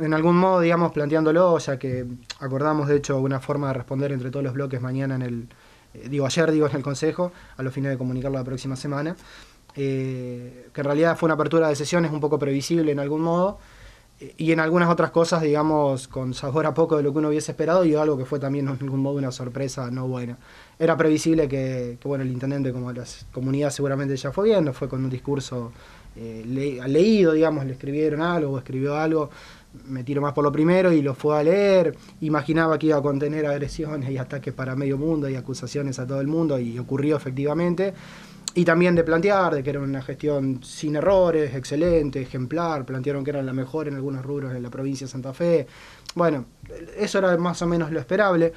en algún modo, digamos, planteándolo, ya que acordamos de hecho una forma de responder entre todos los bloques mañana en el, eh, digo ayer, digo en el Consejo, a los fines de comunicarlo la próxima semana, eh, que en realidad fue una apertura de sesiones un poco previsible en algún modo, eh, y en algunas otras cosas, digamos, con sabor a poco de lo que uno hubiese esperado y algo que fue también en algún modo una sorpresa no buena. Era previsible que, bueno, el intendente, como la comunidad seguramente ya fue viendo, fue con un discurso eh, leído, digamos, le escribieron algo o escribió algo me tiro más por lo primero y lo fue a leer. Imaginaba que iba a contener agresiones y ataques para medio mundo y acusaciones a todo el mundo y ocurrió efectivamente. Y también de plantear, de que era una gestión sin errores, excelente, ejemplar, plantearon que era la mejor en algunos rubros de la provincia de Santa Fe. Bueno, eso era más o menos lo esperable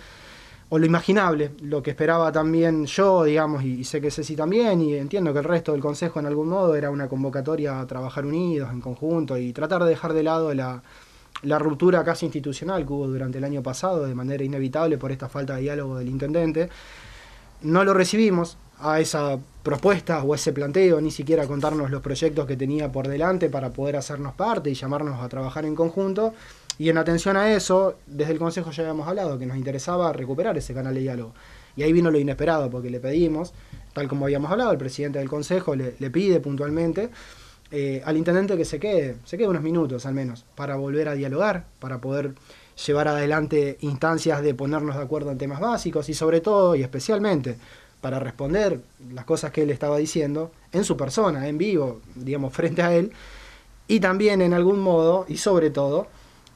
o lo imaginable, lo que esperaba también yo, digamos, y, sé que Ceci también, y entiendo que el resto del Consejo en algún modo era una convocatoria a trabajar unidos, en conjunto, y tratar de dejar de lado la, la ruptura casi institucional que hubo durante el año pasado de manera inevitable por esta falta de diálogo del intendente. No lo recibimos a esa propuesta o ese planteo, ni siquiera contarnos los proyectos que tenía por delante para poder hacernos parte y llamarnos a trabajar en conjunto. Y en atención a eso, desde el Consejo ya habíamos hablado que nos interesaba recuperar ese canal de diálogo. Y ahí vino lo inesperado, porque le pedimos, tal como habíamos hablado, el presidente del Consejo le, le pide puntualmente eh, al intendente que se quede, se quede unos minutos al menos, para volver a dialogar, para poder llevar adelante instancias de ponernos de acuerdo en temas básicos y sobre todo y especialmente para responder las cosas que él estaba diciendo en su persona, en vivo, digamos, frente a él, y también en algún modo y sobre todo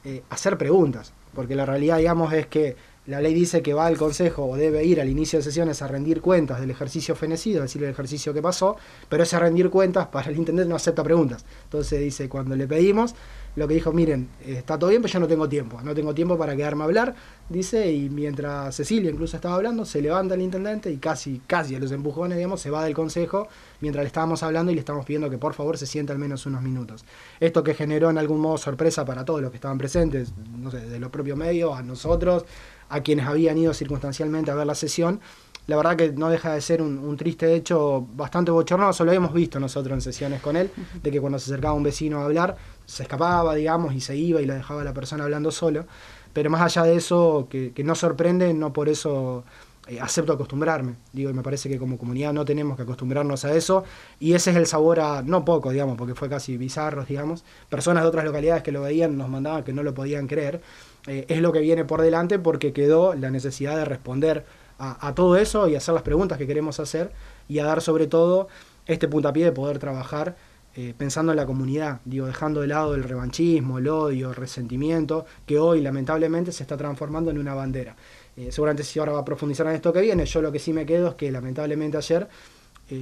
eh, hacer preguntas, porque la realidad, digamos, es que la ley dice que va al consejo o debe ir al inicio de sesiones a rendir cuentas del ejercicio fenecido, decir el ejercicio que pasó, pero ese rendir cuentas para el intendente no acepta preguntas. Entonces dice, cuando le pedimos, lo que dijo, miren, está todo bien, pero yo no tengo tiempo, no tengo tiempo para quedarme a hablar, dice, y mientras Cecilia incluso estaba hablando, se levanta el intendente y casi, casi a los empujones, digamos, se va del consejo mientras le estábamos hablando y le estamos pidiendo que por favor se sienta al menos unos minutos. Esto que generó en algún modo sorpresa para todos los que estaban presentes, no sé, de los propios medios, a nosotros, a quienes habían ido circunstancialmente a ver la sesión. La verdad que no deja de ser un, triste hecho bastante bochornoso, lo hemos visto nosotros en sesiones con él, de que cuando se acercaba un vecino a hablar, se escapaba, digamos, y se iba y la dejaba a la persona hablando solo. Pero más allá de eso, que, no sorprende, no por eso eh, acepto acostumbrarme. Digo, y me parece que como comunidad no tenemos que acostumbrarnos a eso. Y ese es el sabor a, no poco, digamos, porque fue casi bizarros, digamos. Personas de otras localidades que lo veían nos mandaban que no lo podían creer. Eh, es lo que viene por delante porque quedó la necesidad de responder a, todo eso y hacer las preguntas que queremos hacer y a dar sobre todo este puntapié de poder trabajar eh, pensando en la comunidad, digo, dejando de lado el revanchismo, el odio, el resentimiento, que hoy lamentablemente se está transformando en una bandera. Eh, seguramente si ahora va a profundizar en esto que viene, yo lo que sí me quedo es que lamentablemente ayer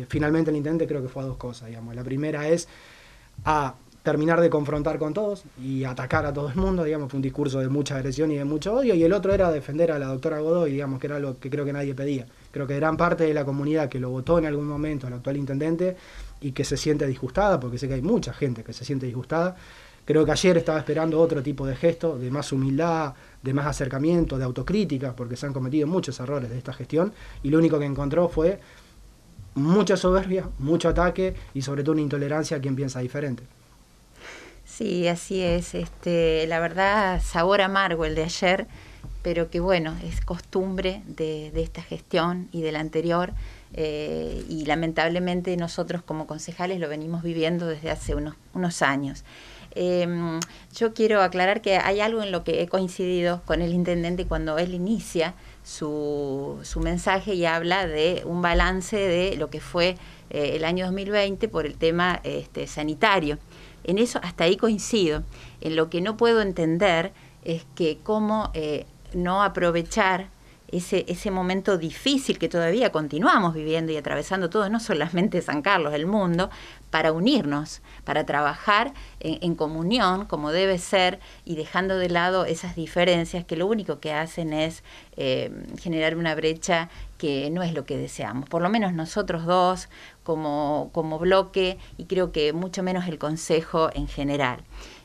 finalmente el intendente creo que fue a dos cosas, digamos. La primera es a terminar de confrontar con todos y atacar a todo el mundo, digamos, fue un discurso de mucha agresión y de mucho odio, y el otro era defender a la doctora Godoy, digamos, que era lo que creo que nadie pedía. Creo que gran parte de la comunidad que lo votó en algún momento al actual intendente y que se siente disgustada, porque sé que hay mucha gente que se siente disgustada, creo que ayer estaba esperando otro tipo de gesto, de más humildad, de más acercamiento, de autocrítica, porque se han cometido muchos errores de esta gestión, y lo único que encontró fue mucha soberbia, mucho ataque y sobre todo una intolerancia a quien piensa diferente. Sí, así es. Este, la verdad, sabor amargo el de ayer, pero que bueno, es costumbre de, esta gestión y de la anterior. Eh, y lamentablemente nosotros como concejales lo venimos viviendo desde hace unos, años. Em, yo quiero aclarar que hay algo en lo que he coincidido con el intendente cuando él inicia su, su mensaje y habla de un balance de lo que fue eh, el año 2020 por el tema este, sanitario. En eso, hasta ahí coincido. En lo que no puedo entender es que cómo eh, no aprovechar ese, momento difícil que todavía continuamos viviendo y atravesando todos, no solamente San Carlos, el mundo, para unirnos, para trabajar en, comunión como debe ser y dejando de lado esas diferencias que lo único que hacen es eh, generar una brecha que no es lo que deseamos, por lo menos nosotros dos como, bloque y creo que mucho menos el Consejo en general.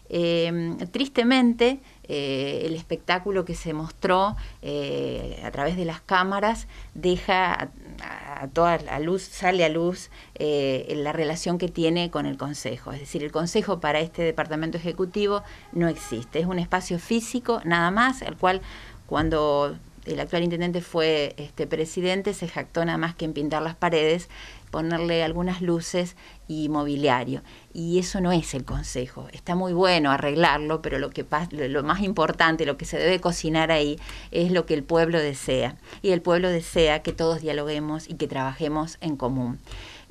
Eh, tristemente, eh, el espectáculo que se mostró eh, a través de las cámaras deja a, toda la luz, sale a luz eh, la relación que tiene con el Consejo. Es decir, el Consejo para este departamento ejecutivo no existe. Es un espacio físico nada más, el cual cuando el actual intendente fue este presidente, se jactó nada más que en pintar las paredes ponerle algunas luces y mobiliario. Y eso no es el consejo. Está muy bueno arreglarlo, pero lo, que lo más importante, lo que se debe cocinar ahí, es lo que el pueblo desea. Y el pueblo desea que todos dialoguemos y que trabajemos en común.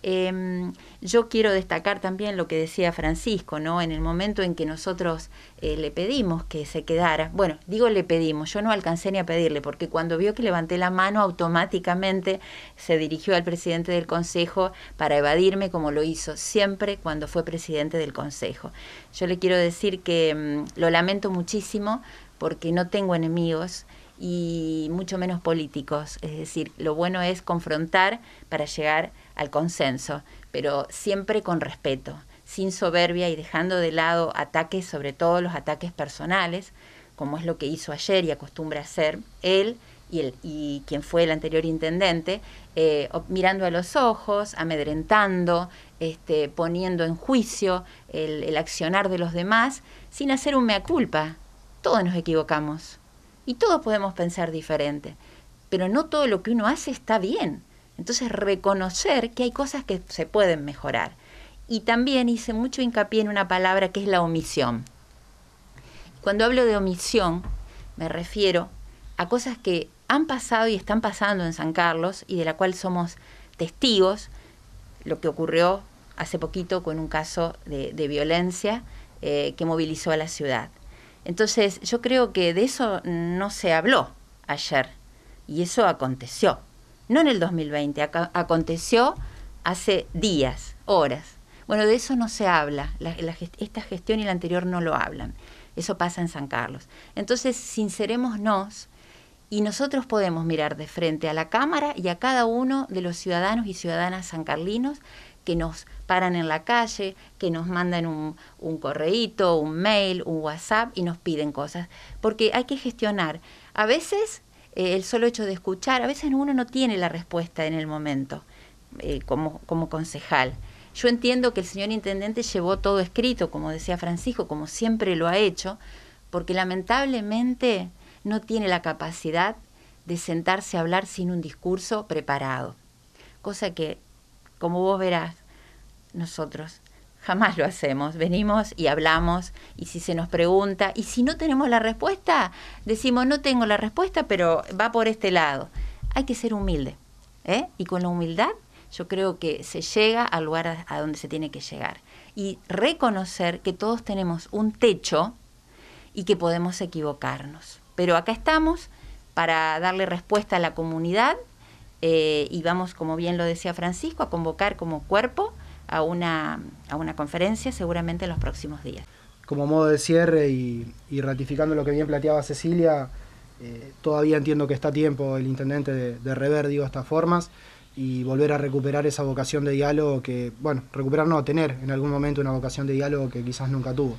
Em, yo quiero destacar también lo que decía Francisco, ¿no? En el momento en que nosotros eh, le pedimos que se quedara, bueno, digo le pedimos, yo no alcancé ni a pedirle, porque cuando vio que levanté la mano, automáticamente se dirigió al presidente del Consejo para evadirme, como lo hizo siempre cuando fue presidente del Consejo. Yo le quiero decir que em, lo lamento muchísimo porque no tengo enemigos y mucho menos políticos. Es decir, lo bueno es confrontar para llegar al consenso, pero siempre con respeto, sin soberbia y dejando de lado ataques, sobre todo los ataques personales, como es lo que hizo ayer y acostumbra hacer él y, el, y quien fue el anterior intendente, eh, mirando a los ojos, amedrentando, este, poniendo en juicio el, el accionar de los demás, sin hacer un mea culpa. Todos nos equivocamos y todos podemos pensar diferente, pero no todo lo que uno hace está bien entonces, reconocer que hay cosas que se pueden mejorar. Y también hice mucho hincapié en una palabra que es la omisión. Cuando hablo de omisión, me refiero a cosas que han pasado y están pasando en San Carlos y de la cual somos testigos, lo que ocurrió hace poquito con un caso de, violencia eh, que movilizó a la ciudad. Entonces, yo creo que de eso no se habló ayer y eso aconteció no en el 2020, aconteció hace días, horas. Bueno, de eso no se habla, esta gestión y la anterior no lo hablan, eso pasa en San Carlos. Entonces, sincerémonos y nosotros podemos mirar de frente a la Cámara y a cada uno de los ciudadanos y ciudadanas sancarlinos que nos paran en la calle, que nos mandan un, un correíto, un mail, un WhatsApp y nos piden cosas, porque hay que gestionar. A veces eh, el solo hecho de escuchar, a veces uno no tiene la respuesta en el momento eh, como, como concejal. Yo entiendo que el señor intendente llevó todo escrito, como decía Francisco, como siempre lo ha hecho, porque lamentablemente no tiene la capacidad de sentarse a hablar sin un discurso preparado. Cosa que, como vos verás, nosotros Jamás lo hacemos. Venimos y hablamos y si se nos pregunta y si no tenemos la respuesta, decimos no tengo la respuesta, pero va por este lado. Hay que ser humilde. ¿eh? Y con la humildad yo creo que se llega al lugar a donde se tiene que llegar. Y reconocer que todos tenemos un techo y que podemos equivocarnos. Pero acá estamos para darle respuesta a la comunidad eh, y vamos, como bien lo decía Francisco, a convocar como cuerpo a una, conferencia seguramente en los próximos días. Como modo de cierre y, ratificando lo que bien planteaba Cecilia, eh, todavía entiendo que está tiempo el intendente de, rever estas formas y volver a recuperar esa vocación de diálogo que, bueno, recuperar no, tener en algún momento una vocación de diálogo que quizás nunca tuvo.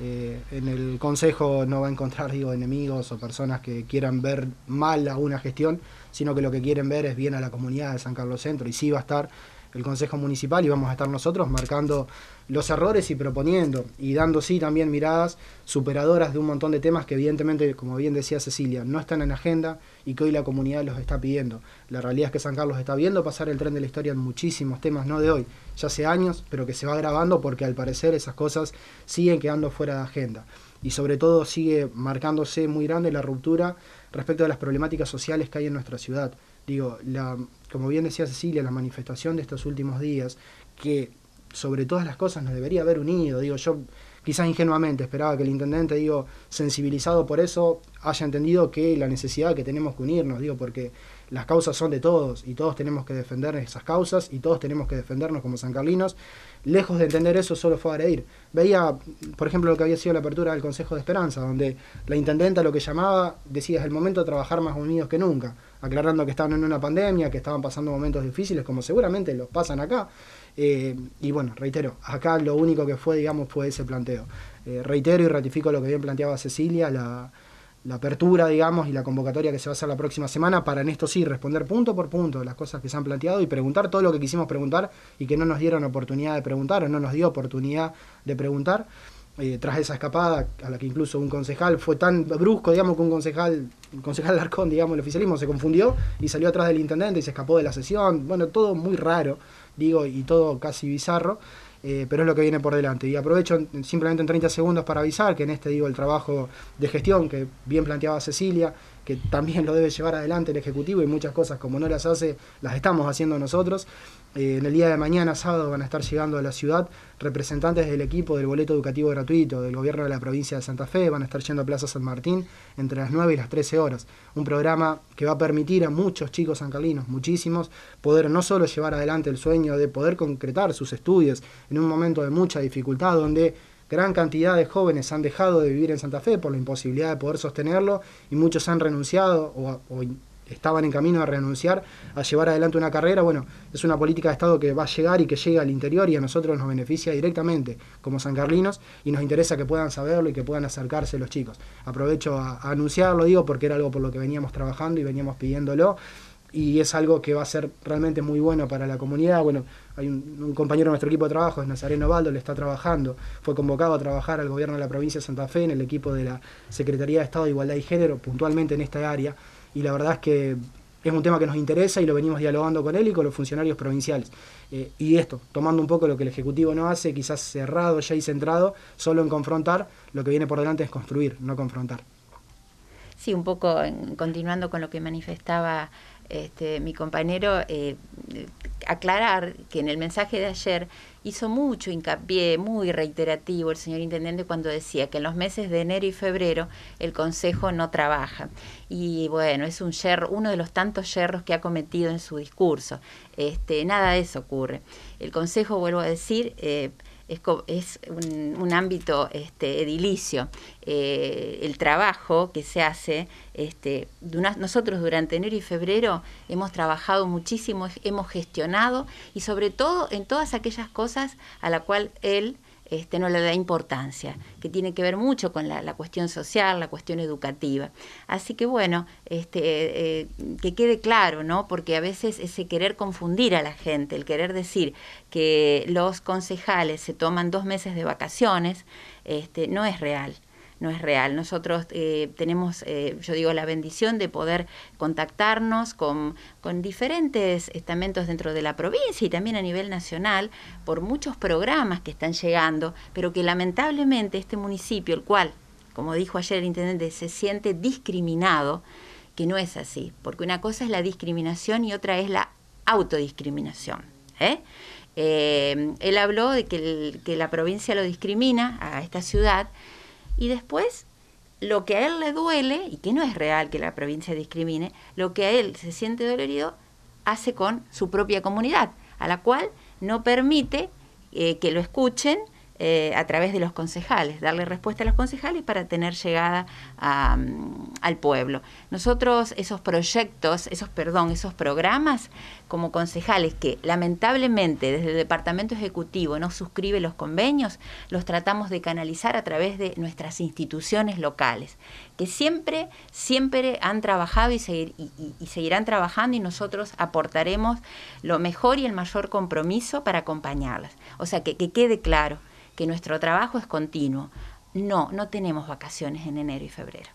Eh, en el Consejo no va a encontrar digo, enemigos o personas que quieran ver mal a alguna gestión, sino que lo que quieren ver es bien a la comunidad de San Carlos Centro y sí va a estar el Consejo Municipal y vamos a estar nosotros marcando los errores y proponiendo y dando sí también miradas superadoras de un montón de temas que evidentemente, como bien decía Cecilia, no están en agenda y que hoy la comunidad los está pidiendo. La realidad es que San Carlos está viendo pasar el tren de la historia en muchísimos temas, no de hoy, ya hace años, pero que se va grabando porque al parecer esas cosas siguen quedando fuera de agenda. Y sobre todo sigue marcándose muy grande la ruptura respecto de las problemáticas sociales que hay en nuestra ciudad. Digo, la, como bien decía Cecilia, la manifestación de estos últimos días, que sobre todas las cosas nos debería haber unido, digo, yo quizás ingenuamente esperaba que el intendente, digo, sensibilizado por eso, haya entendido que la necesidad que tenemos que unirnos, digo, porque las causas son de todos y todos tenemos que defender esas causas y todos tenemos que defendernos como sancarlinos. Lejos de entender eso, solo fue a agredir. Veía, por ejemplo, lo que había sido la apertura del Consejo de Esperanza, donde la intendenta lo que llamaba, decía, es el momento de trabajar más unidos que nunca, aclarando que estaban en una pandemia, que estaban pasando momentos difíciles, como seguramente los pasan acá. Eh, y bueno, reitero, acá lo único que fue, digamos, fue ese planteo. Eh, reitero y ratifico lo que bien planteaba Cecilia, la la apertura, digamos, y la convocatoria que se va a hacer la próxima semana para en esto sí responder punto por punto las cosas que se han planteado y preguntar todo lo que quisimos preguntar y que no nos dieron oportunidad de preguntar o no nos dio oportunidad de preguntar. Eh, tras esa escapada a la que incluso un concejal fue tan brusco, digamos, que un concejal, un concejal Larcón, digamos, el oficialismo se confundió y salió atrás del intendente y se escapó de la sesión. Bueno, todo muy raro, digo, y todo casi bizarro. Eh, pero es lo que viene por delante. Y aprovecho simplemente en 30 segundos para avisar que en este digo el trabajo de gestión que bien planteaba Cecilia, que también lo debe llevar adelante el Ejecutivo y muchas cosas como no las hace, las estamos haciendo nosotros. Eh, en el día de mañana, sábado, van a estar llegando a la ciudad representantes del equipo del boleto educativo gratuito del gobierno de la provincia de Santa Fe, van a estar yendo a Plaza San Martín entre las 9 y las 13 horas. Un programa que va a permitir a muchos chicos sancalinos, muchísimos, poder no solo llevar adelante el sueño de poder concretar sus estudios en un momento de mucha dificultad donde Gran cantidad de jóvenes han dejado de vivir en Santa Fe por la imposibilidad de poder sostenerlo y muchos han renunciado o, estaban en camino a renunciar a llevar adelante una carrera. Bueno, es una política de Estado que va a llegar y que llega al interior y a nosotros nos beneficia directamente como San Carlinos y nos interesa que puedan saberlo y que puedan acercarse los chicos. Aprovecho a anunciarlo, digo, porque era algo por lo que veníamos trabajando y veníamos pidiéndolo y es algo que va a ser realmente muy bueno para la comunidad. Bueno, hay un, compañero de nuestro equipo de trabajo, es Nazareno Baldo, le está trabajando, fue convocado a trabajar al gobierno de la provincia de Santa Fe en el equipo de la Secretaría de Estado de Igualdad y Género, puntualmente en esta área, y la verdad es que es un tema que nos interesa y lo venimos dialogando con él y con los funcionarios provinciales. Eh, y esto, tomando un poco lo que el Ejecutivo no hace, quizás cerrado ya y centrado, solo en confrontar, lo que viene por delante es construir, no confrontar. Sí, un poco continuando con lo que manifestaba este, mi compañero, eh, aclarar que en el mensaje de ayer hizo mucho hincapié, muy reiterativo el señor intendente cuando decía que en los meses de enero y febrero el Consejo no trabaja. Y bueno, es un yerro, uno de los tantos yerros que ha cometido en su discurso. Este, nada de eso ocurre. El Consejo, vuelvo a decir, eh, es, es un, ámbito este, edilicio. Eh, el trabajo que se hace, este, nosotros durante enero y febrero hemos trabajado muchísimo, hemos gestionado y sobre todo en todas aquellas cosas a la cual él este, no le da importancia, que tiene que ver mucho con la, cuestión social, la cuestión educativa. Así que bueno, este, eh, que quede claro, ¿no? Porque a veces ese querer confundir a la gente, el querer decir que los concejales se toman dos meses de vacaciones, este, no es real no es real. Nosotros eh, tenemos, eh, yo digo, la bendición de poder contactarnos con, diferentes estamentos dentro de la provincia y también a nivel nacional por muchos programas que están llegando, pero que lamentablemente este municipio, el cual, como dijo ayer el intendente, se siente discriminado, que no es así, porque una cosa es la discriminación y otra es la autodiscriminación. ¿eh? él habló de que, que, la provincia lo discrimina a esta ciudad y después, lo que a él le duele, y que no es real que la provincia discrimine, lo que a él se siente dolorido, hace con su propia comunidad, a la cual no permite eh, que lo escuchen eh, a través de los concejales, darle respuesta a los concejales para tener llegada al pueblo. Nosotros esos proyectos, esos, perdón, esos programas como concejales que lamentablemente desde el Departamento Ejecutivo no suscribe los convenios, los tratamos de canalizar a través de nuestras instituciones locales, que siempre, siempre han trabajado y, seguir, seguirán trabajando y nosotros aportaremos lo mejor y el mayor compromiso para acompañarlas. O sea, que quede claro que nuestro trabajo es continuo. No, no tenemos vacaciones en enero y febrero.